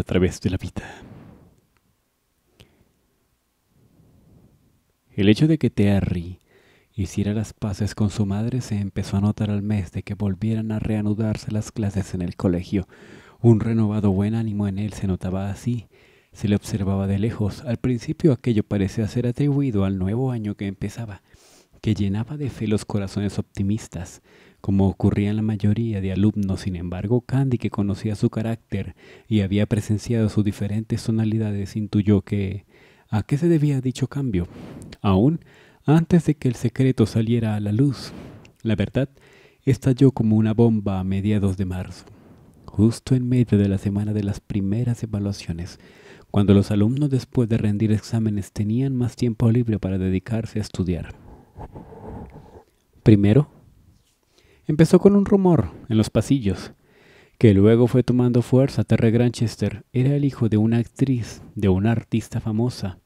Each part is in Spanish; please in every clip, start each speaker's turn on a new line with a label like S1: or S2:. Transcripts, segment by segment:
S1: a través de la vida. El hecho de que Terry hiciera las paces con su madre se empezó a notar al mes de que volvieran a reanudarse las clases en el colegio. Un renovado buen ánimo en él se notaba así. Se le observaba de lejos. Al principio aquello parecía ser atribuido al nuevo año que empezaba, que llenaba de fe los corazones optimistas. Como ocurría en la mayoría de alumnos, sin embargo, Candy, que conocía su carácter y había presenciado sus diferentes tonalidades, intuyó que... ¿A qué se debía dicho cambio? Aún antes de que el secreto saliera a la luz. La verdad estalló como una bomba a mediados de marzo, justo en medio de la semana de las primeras evaluaciones, cuando los alumnos después de rendir exámenes tenían más tiempo libre para dedicarse a estudiar. Primero, Empezó con un rumor en los pasillos, que luego fue tomando fuerza. Terry Granchester era el hijo de una actriz, de una artista famosa,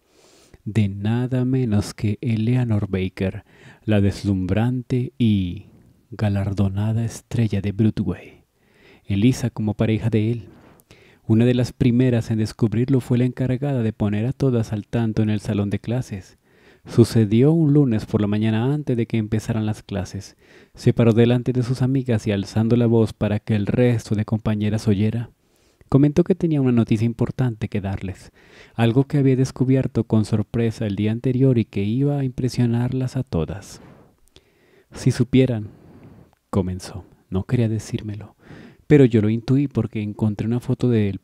S1: de nada menos que Eleanor Baker, la deslumbrante y galardonada estrella de Broadway. Elisa como pareja de él. Una de las primeras en descubrirlo fue la encargada de poner a todas al tanto en el salón de clases, Sucedió un lunes por la mañana antes de que empezaran las clases. Se paró delante de sus amigas y alzando la voz para que el resto de compañeras oyera, comentó que tenía una noticia importante que darles, algo que había descubierto con sorpresa el día anterior y que iba a impresionarlas a todas. Si supieran, comenzó, no quería decírmelo, pero yo lo intuí porque encontré una foto de él,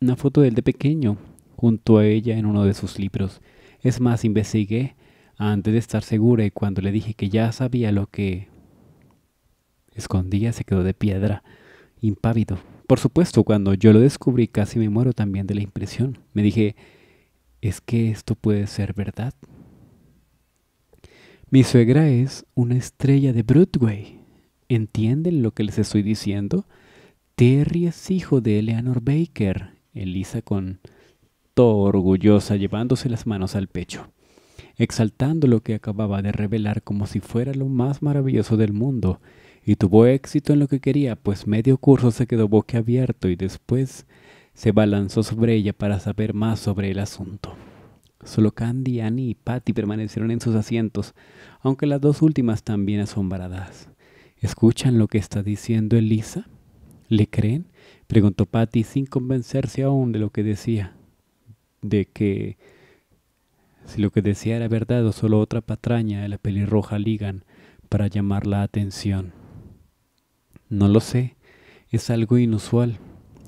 S1: una foto de él de pequeño junto a ella en uno de sus libros es más, investigué antes de estar segura y cuando le dije que ya sabía lo que escondía, se quedó de piedra, impávido. Por supuesto, cuando yo lo descubrí casi me muero también de la impresión. Me dije, es que esto puede ser verdad. Mi suegra es una estrella de Broadway. ¿Entienden lo que les estoy diciendo? Terry es hijo de Eleanor Baker, Elisa con orgullosa llevándose las manos al pecho, exaltando lo que acababa de revelar como si fuera lo más maravilloso del mundo, y tuvo éxito en lo que quería, pues medio curso se quedó abierto y después se balanzó sobre ella para saber más sobre el asunto. Solo Candy, Annie y Patty permanecieron en sus asientos, aunque las dos últimas también asombradas. ¿Escuchan lo que está diciendo Elisa? ¿Le creen? preguntó Patty sin convencerse aún de lo que decía de que si lo que decía era verdad o solo otra patraña de la pelirroja Ligan para llamar la atención. No lo sé, es algo inusual.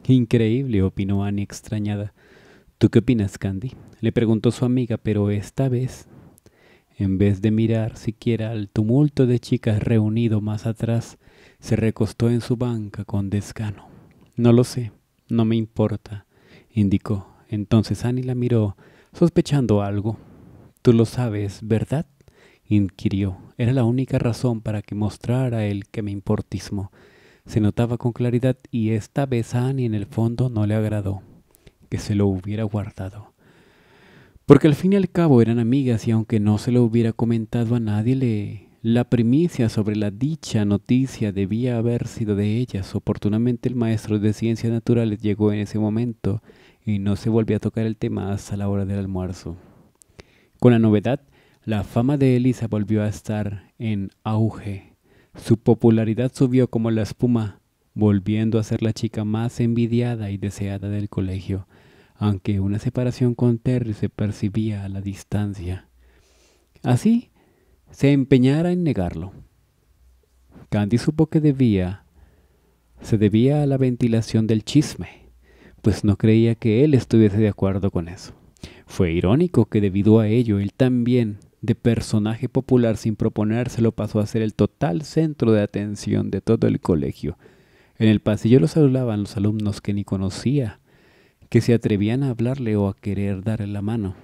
S1: Increíble, opinó Annie extrañada. ¿Tú qué opinas, Candy? Le preguntó su amiga, pero esta vez, en vez de mirar siquiera al tumulto de chicas reunido más atrás, se recostó en su banca con desgano. No lo sé, no me importa, indicó. Entonces Annie la miró, sospechando algo. Tú lo sabes, ¿verdad? inquirió. Era la única razón para que mostrara el que me importismo. Se notaba con claridad y esta vez a Annie en el fondo no le agradó que se lo hubiera guardado. Porque al fin y al cabo eran amigas y aunque no se lo hubiera comentado a nadie, le, la primicia sobre la dicha noticia debía haber sido de ellas. Oportunamente el maestro de ciencias naturales llegó en ese momento y no se volvió a tocar el tema hasta la hora del almuerzo. Con la novedad, la fama de Elisa volvió a estar en auge. Su popularidad subió como la espuma, volviendo a ser la chica más envidiada y deseada del colegio, aunque una separación con Terry se percibía a la distancia. Así, se empeñara en negarlo. Candy supo que debía, se debía a la ventilación del chisme pues no creía que él estuviese de acuerdo con eso. Fue irónico que debido a ello él también, de personaje popular sin proponérselo, pasó a ser el total centro de atención de todo el colegio. En el pasillo lo saludaban los alumnos que ni conocía, que se atrevían a hablarle o a querer darle la mano.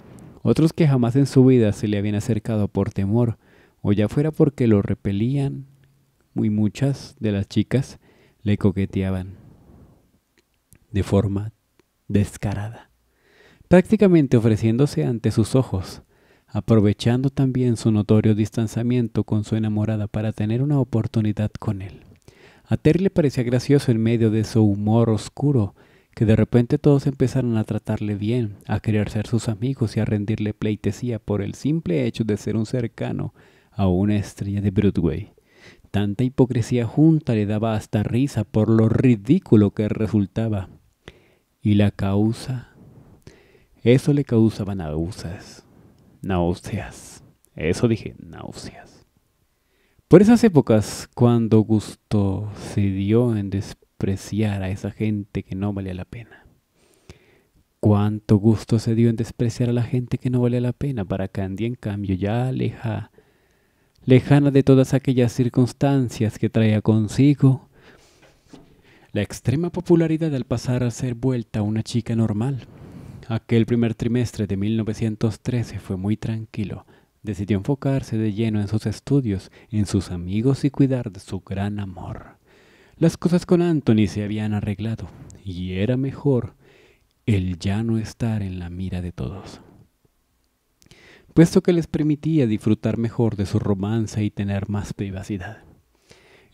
S1: Otros que jamás en su vida se le habían acercado por temor, o ya fuera porque lo repelían, muy muchas de las chicas le coqueteaban de forma descarada, prácticamente ofreciéndose ante sus ojos, aprovechando también su notorio distanciamiento con su enamorada para tener una oportunidad con él. A Terry le parecía gracioso en medio de su humor oscuro, que de repente todos empezaron a tratarle bien, a querer ser sus amigos y a rendirle pleitesía por el simple hecho de ser un cercano a una estrella de Broadway. Tanta hipocresía junta le daba hasta risa por lo ridículo que resultaba y la causa. Eso le causaba náuseas. Náuseas. Eso dije, náuseas. Por esas épocas, cuando Gusto se dio en despreciar a esa gente que no valía la pena. Cuánto gusto se dio en despreciar a la gente que no valía la pena para Candy, en cambio, ya leja lejana de todas aquellas circunstancias que traía consigo, la extrema popularidad al pasar a ser vuelta una chica normal. Aquel primer trimestre de 1913 fue muy tranquilo. Decidió enfocarse de lleno en sus estudios, en sus amigos y cuidar de su gran amor. Las cosas con Anthony se habían arreglado y era mejor el ya no estar en la mira de todos. Puesto que les permitía disfrutar mejor de su romance y tener más privacidad.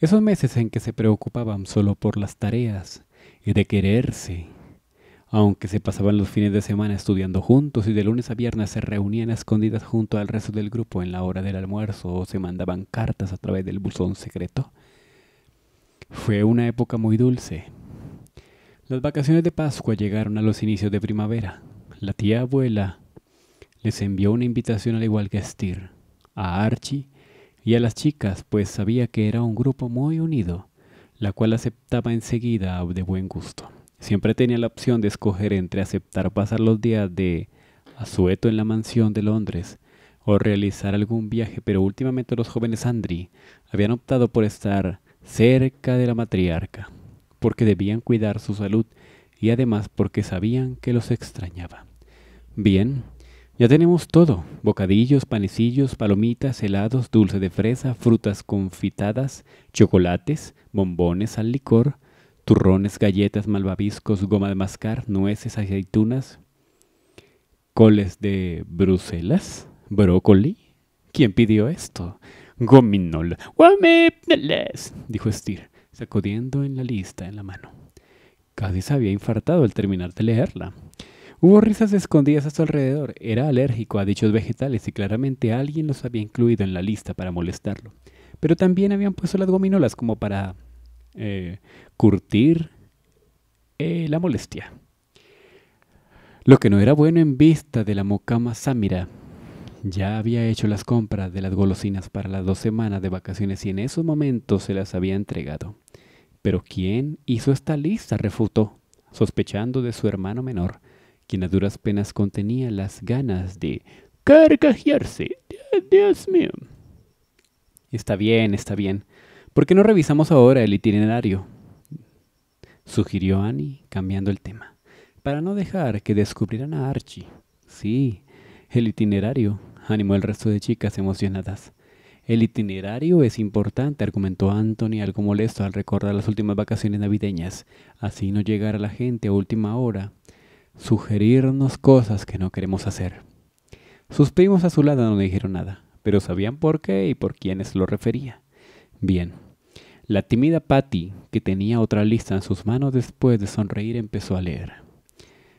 S1: Esos meses en que se preocupaban solo por las tareas y de quererse, aunque se pasaban los fines de semana estudiando juntos y de lunes a viernes se reunían escondidas junto al resto del grupo en la hora del almuerzo o se mandaban cartas a través del buzón secreto. Fue una época muy dulce. Las vacaciones de Pascua llegaron a los inicios de primavera. La tía abuela les envió una invitación al igual que a a Archie y a las chicas, pues sabía que era un grupo muy unido, la cual aceptaba enseguida de buen gusto. Siempre tenía la opción de escoger entre aceptar pasar los días de asueto en la mansión de Londres o realizar algún viaje, pero últimamente los jóvenes Andri habían optado por estar cerca de la matriarca, porque debían cuidar su salud y además porque sabían que los extrañaba. Bien, ya tenemos todo, bocadillos, panecillos, palomitas, helados, dulce de fresa, frutas confitadas, chocolates, bombones al licor, turrones, galletas, malvaviscos, goma de mascar, nueces, aceitunas, coles de Bruselas, brócoli. ¿Quién pidió esto? Gominola. dijo Estir, sacudiendo en la lista en la mano. Casi se había infartado al terminar de leerla. Hubo risas escondidas a su alrededor. Era alérgico a dichos vegetales y claramente alguien los había incluido en la lista para molestarlo. Pero también habían puesto las gominolas como para eh, curtir eh, la molestia. Lo que no era bueno en vista de la mocama Samira. Ya había hecho las compras de las golosinas para las dos semanas de vacaciones y en esos momentos se las había entregado. Pero ¿quién hizo esta lista? refutó, sospechando de su hermano menor quien a duras penas contenía las ganas de carcajearse. Dios mío. Está bien, está bien. ¿Por qué no revisamos ahora el itinerario? Sugirió Annie, cambiando el tema, para no dejar que descubrieran a Archie. Sí, el itinerario, animó el resto de chicas emocionadas. El itinerario es importante, argumentó Anthony algo molesto al recordar las últimas vacaciones navideñas. Así no a la gente a última hora sugerirnos cosas que no queremos hacer. Sus primos a su lado no dijeron nada, pero sabían por qué y por quiénes lo refería. Bien. La tímida Patty, que tenía otra lista en sus manos después de sonreír, empezó a leer.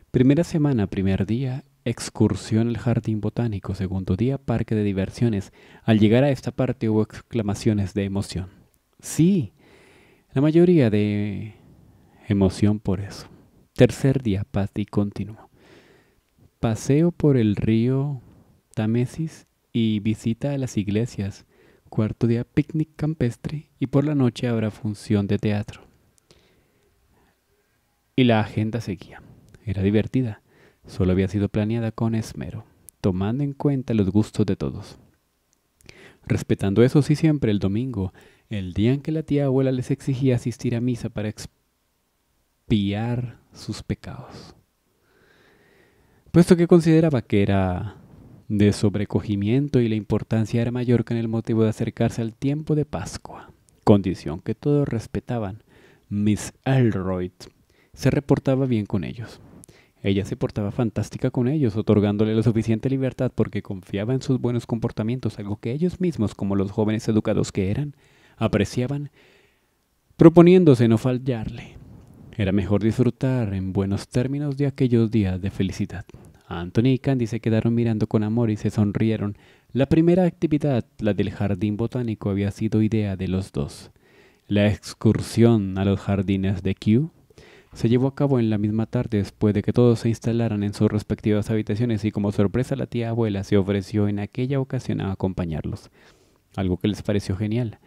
S1: Primera semana, primer día, excursión al jardín botánico, segundo día, parque de diversiones. Al llegar a esta parte hubo exclamaciones de emoción. Sí, la mayoría de emoción por eso. Tercer día, paz y continuo. Paseo por el río Tamesis y visita a las iglesias. Cuarto día, picnic campestre y por la noche habrá función de teatro. Y la agenda seguía. Era divertida, solo había sido planeada con esmero, tomando en cuenta los gustos de todos. Respetando eso sí siempre el domingo, el día en que la tía abuela les exigía asistir a misa para exp sus pecados. Puesto que consideraba que era de sobrecogimiento y la importancia era mayor que en el motivo de acercarse al tiempo de Pascua, condición que todos respetaban, Miss Elroyd se reportaba bien con ellos. Ella se portaba fantástica con ellos, otorgándole la suficiente libertad porque confiaba en sus buenos comportamientos, algo que ellos mismos, como los jóvenes educados que eran, apreciaban, proponiéndose no fallarle. Era mejor disfrutar en buenos términos de aquellos días de felicidad. Anthony y Candy se quedaron mirando con amor y se sonrieron. La primera actividad, la del jardín botánico, había sido idea de los dos. La excursión a los jardines de Kew se llevó a cabo en la misma tarde después de que todos se instalaran en sus respectivas habitaciones y como sorpresa la tía abuela se ofreció en aquella ocasión a acompañarlos, algo que les pareció genial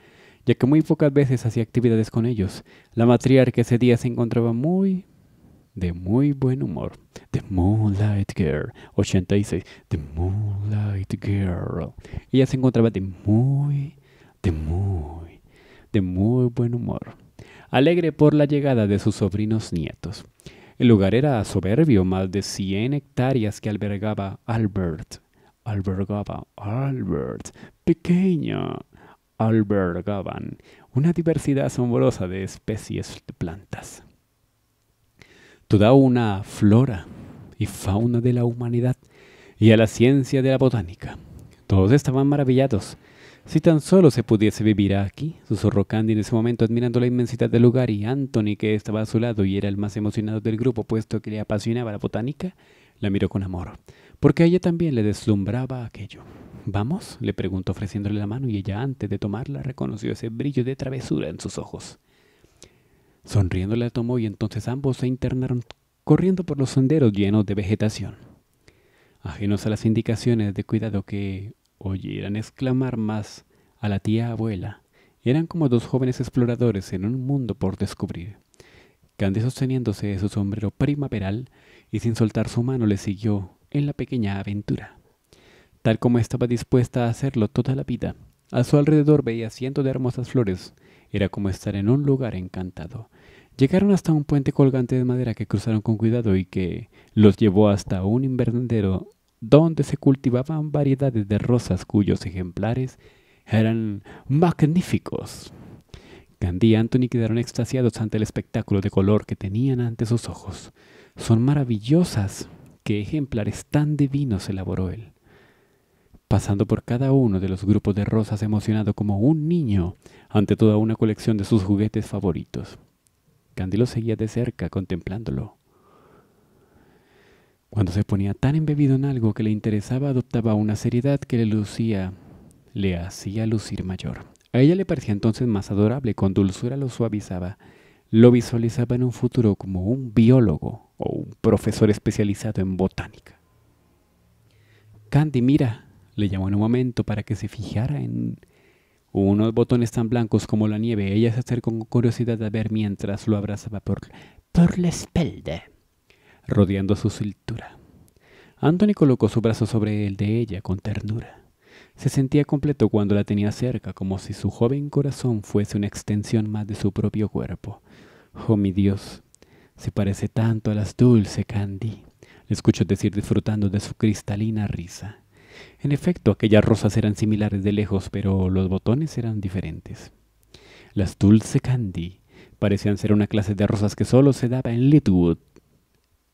S1: ya que muy pocas veces hacía actividades con ellos. La matriarca ese día se encontraba muy, de muy buen humor. The Moonlight Girl, 86. The Moonlight Girl. Ella se encontraba de muy, de muy, de muy buen humor. Alegre por la llegada de sus sobrinos nietos. El lugar era soberbio, más de 100 hectáreas que albergaba Albert. Albergaba Albert, pequeña albergaban una diversidad asombrosa de especies de plantas. Toda una flora y fauna de la humanidad y a la ciencia de la botánica. Todos estaban maravillados. Si tan solo se pudiese vivir aquí, susurró Candy en ese momento admirando la inmensidad del lugar y Anthony, que estaba a su lado y era el más emocionado del grupo puesto que le apasionaba la botánica, la miró con amor, porque a ella también le deslumbraba aquello. ¿Vamos? le preguntó ofreciéndole la mano y ella antes de tomarla reconoció ese brillo de travesura en sus ojos. Sonriendo la tomó y entonces ambos se internaron corriendo por los senderos llenos de vegetación. Ajenos a las indicaciones de cuidado que oyeran exclamar más a la tía abuela, eran como dos jóvenes exploradores en un mundo por descubrir. Candy sosteniéndose de su sombrero primaveral y sin soltar su mano le siguió en la pequeña aventura tal como estaba dispuesta a hacerlo toda la vida. A su alrededor veía cientos de hermosas flores. Era como estar en un lugar encantado. Llegaron hasta un puente colgante de madera que cruzaron con cuidado y que los llevó hasta un invernadero donde se cultivaban variedades de rosas cuyos ejemplares eran magníficos. Candy y Anthony quedaron extasiados ante el espectáculo de color que tenían ante sus ojos. Son maravillosas. ¿Qué ejemplares tan divinos elaboró él? pasando por cada uno de los grupos de rosas emocionado como un niño ante toda una colección de sus juguetes favoritos. Candy lo seguía de cerca contemplándolo. Cuando se ponía tan embebido en algo que le interesaba, adoptaba una seriedad que le lucía, le hacía lucir mayor. A ella le parecía entonces más adorable, con dulzura lo suavizaba. Lo visualizaba en un futuro como un biólogo o un profesor especializado en botánica. Candy, mira, le llamó en un momento para que se fijara en unos botones tan blancos como la nieve. Ella se acercó con curiosidad a ver mientras lo abrazaba por, por la espalda, rodeando su cintura. Anthony colocó su brazo sobre el de ella con ternura. Se sentía completo cuando la tenía cerca, como si su joven corazón fuese una extensión más de su propio cuerpo. Oh, mi Dios, se parece tanto a las dulce Candy, le escuchó decir disfrutando de su cristalina risa. En efecto, aquellas rosas eran similares de lejos, pero los botones eran diferentes. Las Dulce Candy parecían ser una clase de rosas que solo se daba en Litwood.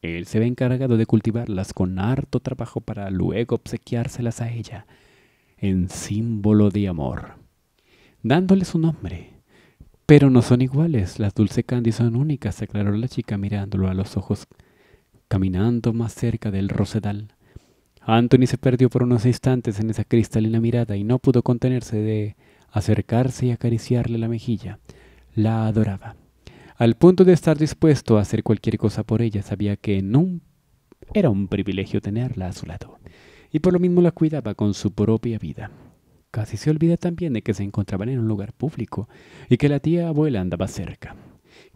S1: Él se ve encargado de cultivarlas con harto trabajo para luego obsequiárselas a ella, en símbolo de amor, dándole su nombre. Pero no son iguales, las Dulce Candy son únicas, aclaró la chica mirándolo a los ojos, caminando más cerca del rosedal. Anthony se perdió por unos instantes en esa cristalina mirada y no pudo contenerse de acercarse y acariciarle la mejilla. La adoraba. Al punto de estar dispuesto a hacer cualquier cosa por ella, sabía que no era un privilegio tenerla a su lado, y por lo mismo la cuidaba con su propia vida. Casi se olvida también de que se encontraban en un lugar público y que la tía abuela andaba cerca.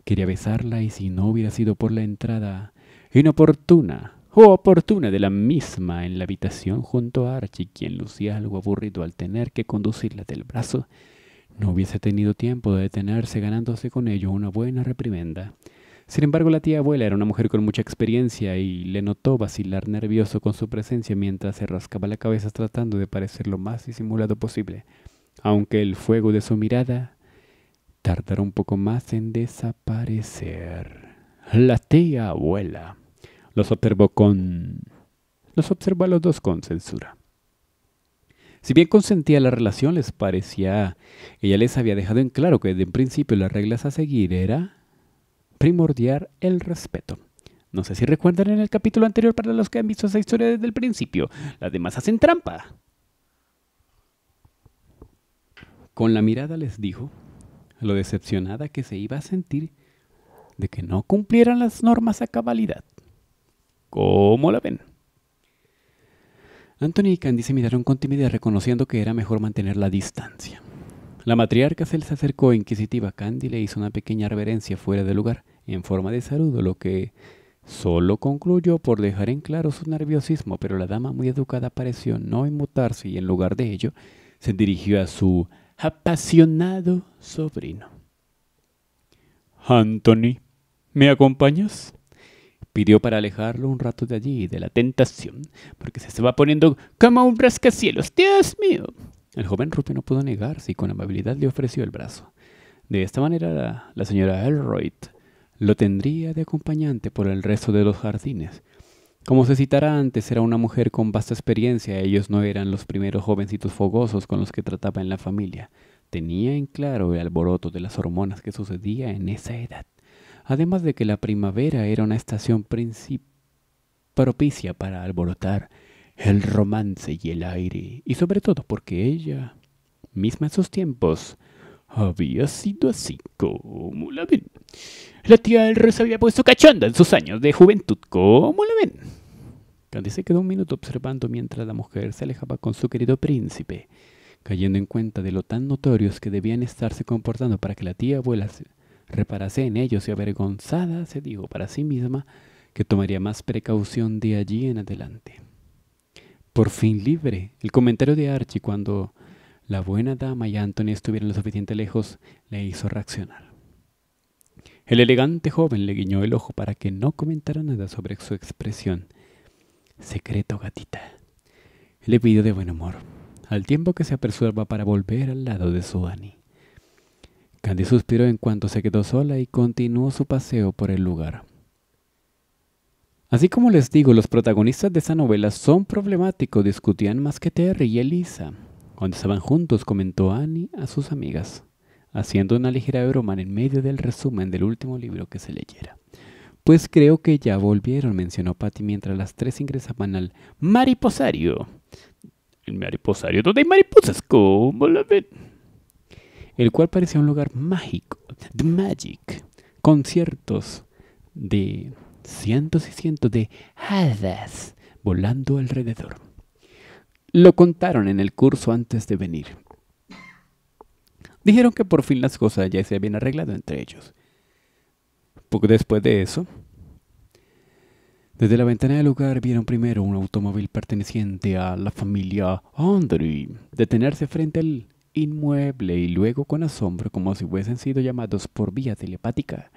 S1: Quería besarla y si no hubiera sido por la entrada inoportuna oportuna de la misma en la habitación junto a Archie, quien lucía algo aburrido al tener que conducirla del brazo, no hubiese tenido tiempo de detenerse ganándose con ello una buena reprimenda. Sin embargo, la tía abuela era una mujer con mucha experiencia y le notó vacilar nervioso con su presencia mientras se rascaba la cabeza tratando de parecer lo más disimulado posible, aunque el fuego de su mirada tardara un poco más en desaparecer. La tía abuela los observó con... los observó a los dos con censura. Si bien consentía la relación, les parecía... Ella les había dejado en claro que desde un principio las reglas a seguir era primordial el respeto. No sé si recuerdan en el capítulo anterior para los que han visto esa historia desde el principio. Las demás hacen trampa. Con la mirada les dijo lo decepcionada que se iba a sentir de que no cumplieran las normas a cabalidad. ¿Cómo la ven? Anthony y Candy se miraron con timidez reconociendo que era mejor mantener la distancia. La matriarca se les acercó e inquisitiva. Candy le hizo una pequeña reverencia fuera de lugar, en forma de saludo, lo que solo concluyó por dejar en claro su nerviosismo, pero la dama muy educada pareció no inmutarse y en lugar de ello se dirigió a su apasionado sobrino. Anthony, ¿me acompañas? pidió para alejarlo un rato de allí, de la tentación, porque se estaba poniendo como un rascacielos. ¡Dios mío! El joven Rupert no pudo negarse y con amabilidad le ofreció el brazo. De esta manera, la, señora Elroyd lo tendría de acompañante por el resto de los jardines. Como se citará antes, era una mujer con vasta experiencia. Ellos no eran los primeros jovencitos fogosos con los que trataba en la familia. Tenía en claro el alboroto de las hormonas que sucedía en esa edad además de que la primavera era una estación propicia para alborotar el romance y el aire, y sobre todo porque ella, misma en sus tiempos, había sido así como la ven. La tía del rey se había puesto cachonda en sus años de juventud, como la ven. Candy se quedó un minuto observando mientras la mujer se alejaba con su querido príncipe, cayendo en cuenta de lo tan notorios que debían estarse comportando para que la tía abuela Reparase en ellos y avergonzada se dijo para sí misma que tomaría más precaución de allí en adelante. Por fin libre, el comentario de Archie cuando la buena dama y Anthony estuvieron lo suficiente lejos le hizo reaccionar. El elegante joven le guiñó el ojo para que no comentara nada sobre su expresión. Secreto gatita. Le pidió de buen humor, al tiempo que se apresuraba para volver al lado de su Candy suspiró en cuanto se quedó sola y continuó su paseo por el lugar. Así como les digo, los protagonistas de esa novela son problemáticos, discutían más que Terry y Elisa. Cuando estaban juntos, comentó Annie a sus amigas, haciendo una ligera broma en medio del resumen del último libro que se leyera. Pues creo que ya volvieron, mencionó Patty mientras las tres ingresaban al mariposario. El mariposario, donde hay mariposas, ¿cómo la ven? el cual parecía un lugar mágico, The Magic, conciertos de cientos y cientos de hadas volando alrededor. Lo contaron en el curso antes de venir. Dijeron que por fin las cosas ya se habían arreglado entre ellos. Poco después de eso, desde la ventana del lugar vieron primero un automóvil perteneciente a la familia Andri detenerse frente al inmueble y luego con asombro, como si hubiesen sido llamados por vía telepática,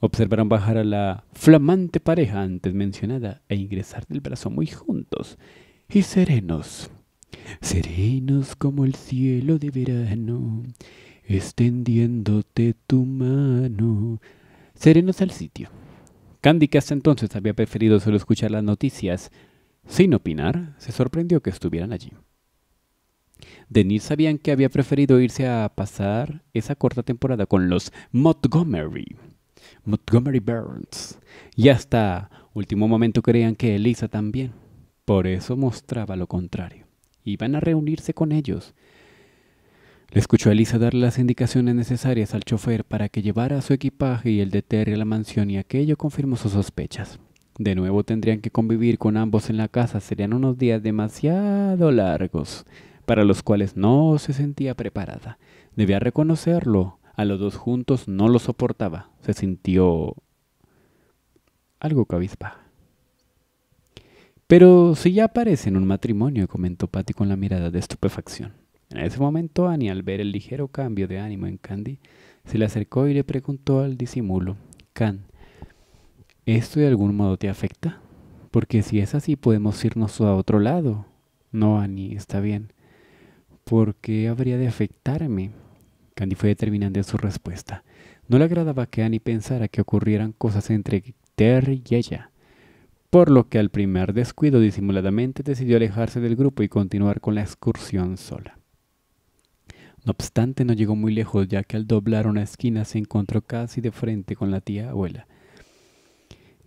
S1: observaron bajar a la flamante pareja antes mencionada e ingresar del brazo muy juntos y serenos, serenos como el cielo de verano, extendiéndote tu mano, serenos al sitio. Candy, que hasta entonces había preferido solo escuchar las noticias, sin opinar, se sorprendió que estuvieran allí. Denis sabían que había preferido irse a pasar esa corta temporada con los Montgomery, Montgomery Burns, y hasta último momento creían que Elisa también. Por eso mostraba lo contrario. Iban a reunirse con ellos. Le escuchó a Elisa dar las indicaciones necesarias al chofer para que llevara su equipaje y el de Terry a la mansión y aquello confirmó sus sospechas. De nuevo tendrían que convivir con ambos en la casa. Serían unos días demasiado largos para los cuales no se sentía preparada. Debía reconocerlo. A los dos juntos no lo soportaba. Se sintió algo cabizbaja. Pero si ya aparece en un matrimonio, comentó Patty con la mirada de estupefacción. En ese momento Annie, al ver el ligero cambio de ánimo en Candy, se le acercó y le preguntó al disimulo, Can, ¿esto de algún modo te afecta? Porque si es así podemos irnos a otro lado. No, Annie, está bien. ¿Por qué habría de afectarme? Candy fue determinante en su respuesta. No le agradaba que Annie pensara que ocurrieran cosas entre Terry y ella, por lo que al primer descuido disimuladamente decidió alejarse del grupo y continuar con la excursión sola. No obstante, no llegó muy lejos, ya que al doblar una esquina se encontró casi de frente con la tía abuela,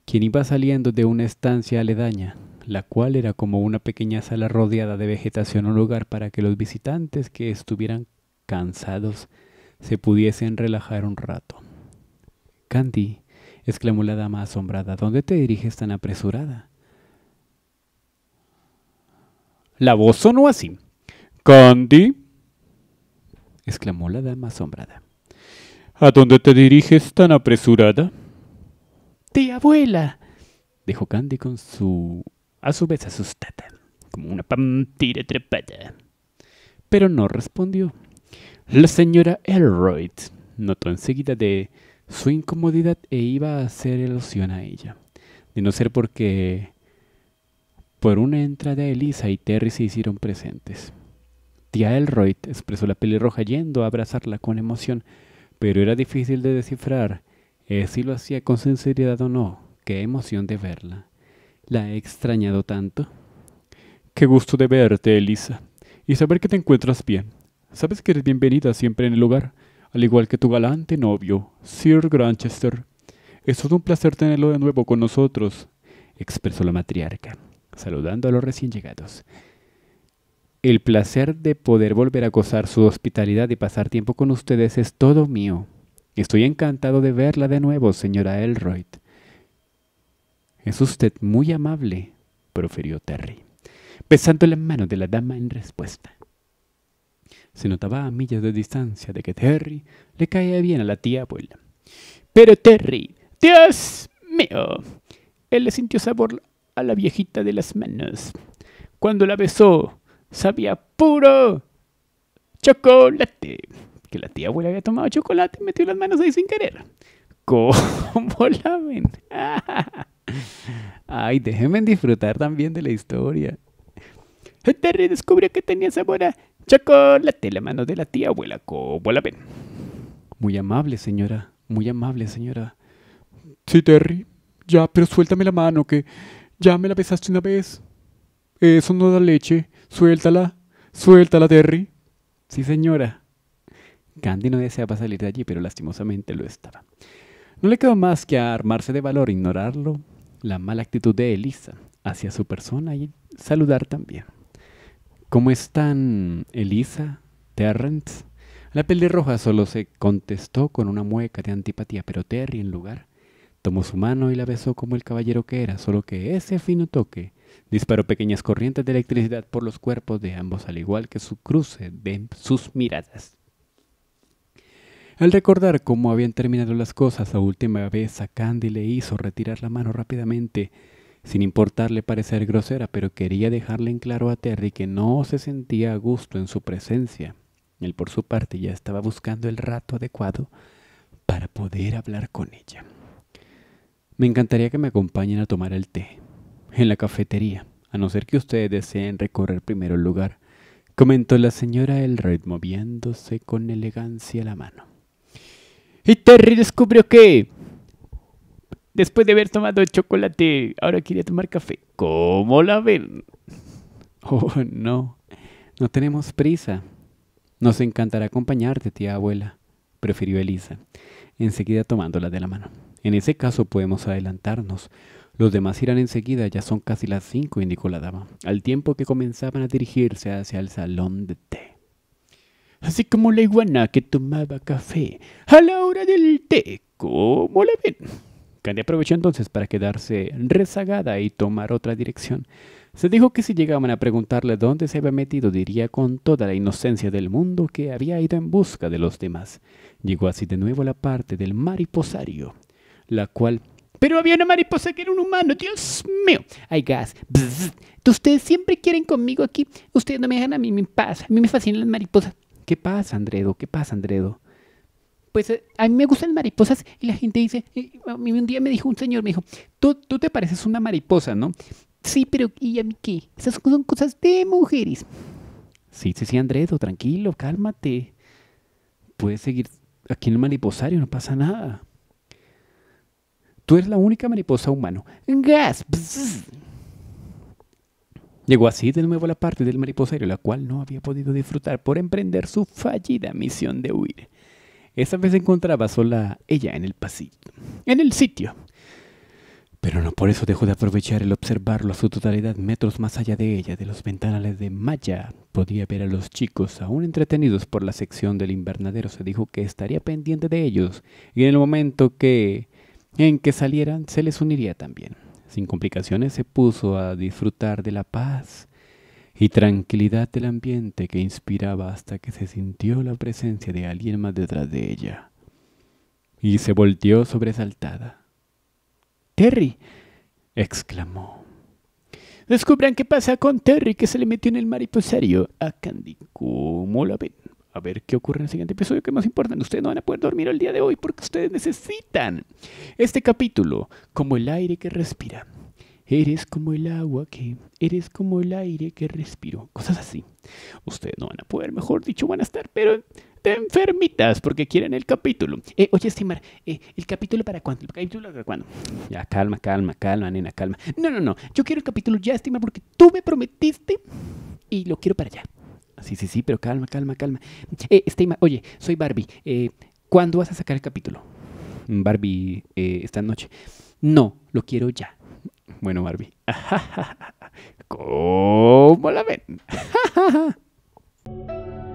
S1: quien iba saliendo de una estancia aledaña la cual era como una pequeña sala rodeada de vegetación, un lugar para que los visitantes que estuvieran cansados se pudiesen relajar un rato. Candy, exclamó la dama asombrada, ¿dónde te diriges tan apresurada? La voz sonó así. Candy, exclamó la dama asombrada. ¿A dónde te diriges tan apresurada? Tía abuela, dijo Candy con su a su vez asustada, como una pantera trepada. Pero no respondió. La señora Elroyd notó enseguida de su incomodidad e iba a hacer alusión a ella, de no ser porque por una entrada Elisa y Terry se hicieron presentes. Tía Elroyd expresó la roja yendo a abrazarla con emoción, pero era difícil de descifrar eh, si lo hacía con sinceridad o no, qué emoción de verla. La he extrañado tanto. Qué gusto de verte, Elisa, y saber que te encuentras bien. Sabes que eres bienvenida siempre en el lugar, al igual que tu galante novio, Sir Granchester. Es todo un placer tenerlo de nuevo con nosotros, expresó la matriarca, saludando a los recién llegados. El placer de poder volver a gozar su hospitalidad y pasar tiempo con ustedes es todo mío. Estoy encantado de verla de nuevo, señora Elroyd. Es usted muy amable, profirió Terry, besando las manos de la dama en respuesta. Se notaba a millas de distancia de que Terry le caía bien a la tía abuela. Pero Terry, Dios mío, él le sintió sabor a la viejita de las manos. Cuando la besó, sabía puro chocolate. Que la tía abuela había tomado chocolate y metió las manos ahí sin querer. ¿Cómo la ven? Ay, déjenme disfrutar también de la historia. Terry descubrió que tenía sabor a chocolate la mano de la tía abuela. ¿Cómo Muy amable, señora. Muy amable, señora. Sí, Terry. Ya, pero suéltame la mano, que ya me la besaste una vez. Eso no da leche. Suéltala. Suéltala, Terry. Sí, señora. Candy no deseaba salir de allí, pero lastimosamente lo estaba. No le quedó más que armarse de valor, ignorarlo la mala actitud de Elisa hacia su persona y saludar también. ¿Cómo están Elisa, Terrence? La pelirroja solo se contestó con una mueca de antipatía, pero Terry en lugar tomó su mano y la besó como el caballero que era, solo que ese fino toque disparó pequeñas corrientes de electricidad por los cuerpos de ambos, al igual que su cruce de sus miradas. Al recordar cómo habían terminado las cosas la última vez, a Candy le hizo retirar la mano rápidamente, sin importarle parecer grosera, pero quería dejarle en claro a Terry que no se sentía a gusto en su presencia. Él por su parte ya estaba buscando el rato adecuado para poder hablar con ella. Me encantaría que me acompañen a tomar el té, en la cafetería, a no ser que ustedes deseen recorrer primero el lugar, comentó la señora Elred moviéndose con elegancia la mano. Y Terry descubrió que después de haber tomado chocolate, ahora quería tomar café. ¿Cómo la ven? Oh, no. No tenemos prisa. Nos encantará acompañarte, tía abuela, prefirió Elisa, enseguida tomándola de la mano. En ese caso podemos adelantarnos. Los demás irán enseguida, ya son casi las cinco, indicó la dama, al tiempo que comenzaban a dirigirse hacia el salón de té así como la iguana que tomaba café a la hora del té, como la ven. Candy aprovechó entonces para quedarse rezagada y tomar otra dirección. Se dijo que si llegaban a preguntarle dónde se había metido, diría con toda la inocencia del mundo que había ido en busca de los demás. Llegó así de nuevo a la parte del mariposario, la cual... Pero había una mariposa que era un humano, Dios mío. Ay, gas. Ustedes siempre quieren conmigo aquí. Ustedes no me dejan a mí en paz. A mí me fascinan las mariposas. ¿Qué pasa, Andredo? ¿Qué pasa, Andredo? Pues eh, a mí me gustan mariposas y la gente dice, eh, un día me dijo un señor, me dijo, tú, te pareces una mariposa, ¿no? Sí, pero ¿y a mí qué? Esas son cosas de mujeres. Sí, sí, sí, Andredo, tranquilo, cálmate. Puedes seguir aquí en el mariposario, no pasa nada. Tú eres la única mariposa humano. Gas. Llegó así de nuevo la parte del mariposario, la cual no había podido disfrutar por emprender su fallida misión de huir. Esa vez se encontraba sola ella en el pasillo, en el sitio. Pero no por eso dejó de aprovechar el observarlo a su totalidad metros más allá de ella, de los ventanales de Maya. Podía ver a los chicos, aún entretenidos por la sección del invernadero. Se dijo que estaría pendiente de ellos y en el momento que en que salieran se les uniría también. Sin complicaciones se puso a disfrutar de la paz y tranquilidad del ambiente que inspiraba hasta que se sintió la presencia de alguien más detrás de ella. Y se volteó sobresaltada. Terry, exclamó. Descubran qué pasa con Terry que se le metió en el mariposario a Candy. ¿Cómo lo ven? a ver qué ocurre en el siguiente episodio, que más importante, ustedes no van a poder dormir el día de hoy porque ustedes necesitan este capítulo, como el aire que respira. Eres como el agua que, eres como el aire que respiro, cosas así. Ustedes no van a poder, mejor dicho, van a estar, pero te enfermitas porque quieren el capítulo. Eh, oye, Estimar, eh, ¿el capítulo para cuándo? ¿El capítulo para cuándo? Ya, calma, calma, calma, nena, calma. No, no, no, yo quiero el capítulo ya, Estimar, porque tú me prometiste y lo quiero para allá. Sí, sí, sí, pero calma, calma, calma. Eh, oye, soy Barbie. Eh, ¿Cuándo vas a sacar el capítulo? Barbie, eh, esta noche. No, lo quiero ya. Bueno, Barbie. ¿Cómo la ven?